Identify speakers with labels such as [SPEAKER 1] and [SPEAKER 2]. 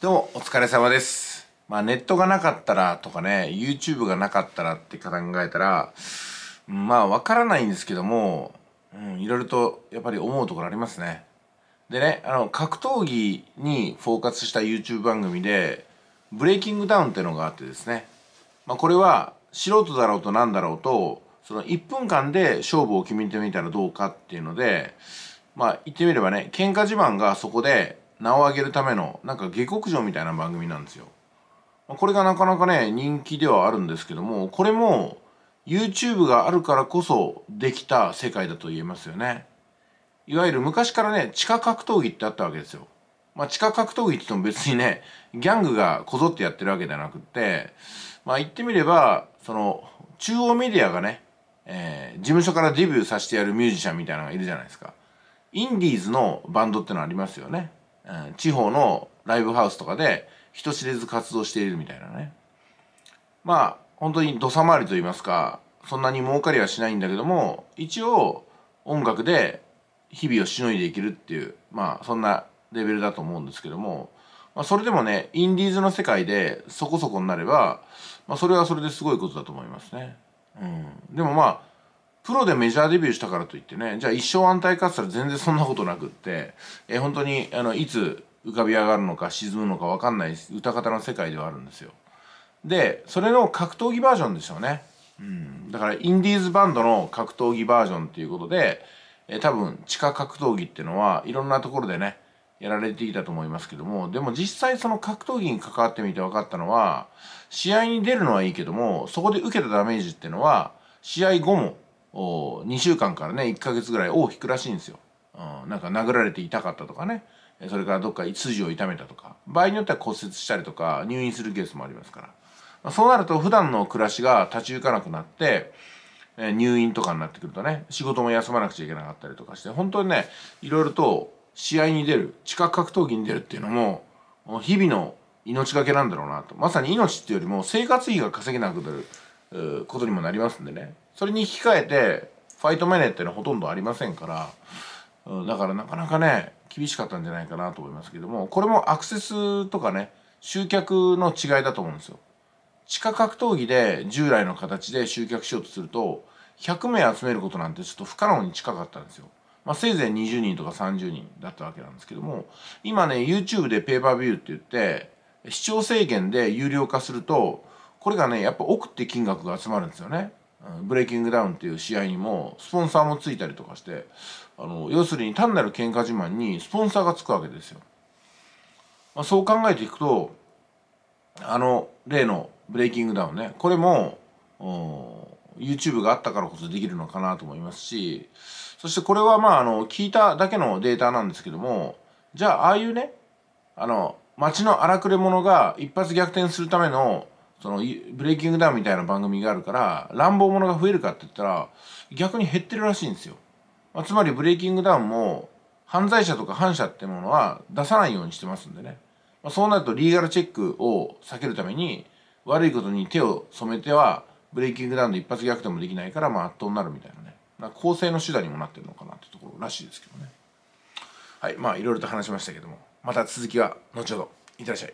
[SPEAKER 1] どうもお疲れ様です。まあネットがなかったらとかね、YouTube がなかったらって考えたら、まあわからないんですけども、うん、いろいろとやっぱり思うところありますね。でね、あの、格闘技にフォーカスした YouTube 番組で、ブレイキングダウンっていうのがあってですね、まあこれは素人だろうとなんだろうと、その1分間で勝負を決めてみたらどうかっていうので、まあ言ってみればね、喧嘩自慢がそこで名を上げるためのなんか下克上みたいな番組なんですよこれがなかなかね人気ではあるんですけどもこれも YouTube があるからこそできた世界だと言えますよねいわゆる昔からね地下格闘技ってあったわけですよまあ、地下格闘技って言っても別にねギャングがこぞってやってるわけじゃなくってまあ言ってみればその中央メディアがね、えー、事務所からデビューさせてやるミュージシャンみたいなのがいるじゃないですかインディーズのバンドってのありますよねうん、地方のライブハウスとかで人知れず活動しているみたいなねまあ本当に土佐回りと言いますかそんなに儲かりはしないんだけども一応音楽で日々をしのいでいけるっていうまあそんなレベルだと思うんですけども、まあ、それでもねインディーズの世界でそこそこになれば、まあ、それはそれですごいことだと思いますね。うん、でもまあプロでメジャーデビューしたからといってねじゃあ一生安泰かっつったら全然そんなことなくって、えー、本当にあのいつ浮かび上がるのか沈むのかわかんない歌方の世界ではあるんですよ。でそれの格闘技バージョンでしょうね。うん、だからインディーズバンドの格闘技バージョンっていうことで、えー、多分地下格闘技っていうのはいろんなところでねやられていたと思いますけどもでも実際その格闘技に関わってみて分かったのは試合に出るのはいいけどもそこで受けたダメージっていうのは試合後もお2週間からね1ヶ月ぐらい尾を引くらしいんですよ、うん、なんか殴られて痛かったとかねそれからどっか筋を痛めたとか場合によっては骨折したりとか入院するケースもありますから、まあ、そうなると普段の暮らしが立ち行かなくなって、えー、入院とかになってくるとね仕事も休まなくちゃいけなかったりとかして本当にねいろいろと試合に出る地下格闘技に出るっていうのも日々の命がけなんだろうなとまさに命っていうよりも生活費が稼げなくなることにもなりますんでねそれに引き換えてファイトマネーっていうのはほとんどありませんから、うん、だからなかなかね厳しかったんじゃないかなと思いますけどもこれもアクセスとかね集客の違いだと思うんですよ。地下格闘技で従来の形で集客しようとすると100名集めることなんてちょっと不可能に近かったんですよ。まあ、せいぜい20人とか30人だったわけなんですけども今ね YouTube でペーパービューって言って視聴制限で有料化するとこれがねやっぱ億って金額が集まるんですよね。ブレイキングダウンっていう試合にもスポンサーもついたりとかしてあの要するに単なる喧嘩自慢にスポンサーがつくわけですよ。まあ、そう考えていくとあの例のブレイキングダウンねこれも YouTube があったからこそできるのかなと思いますしそしてこれはまああの聞いただけのデータなんですけどもじゃあああいうねあの街の荒くれ者が一発逆転するためのそのブレイキングダウンみたいな番組があるから乱暴者が増えるかって言ったら逆に減ってるらしいんですよ、まあ、つまりブレイキングダウンも犯罪者とか反社ってものは出さないようにしてますんでね、まあ、そうなるとリーガルチェックを避けるために悪いことに手を染めてはブレイキングダウンで一発逆転もできないからまあ圧倒になるみたいなねな構成の手段にもなってるのかなってところらしいですけどねはいまあいろいろと話しましたけどもまた続きは後ほどいってらっしゃい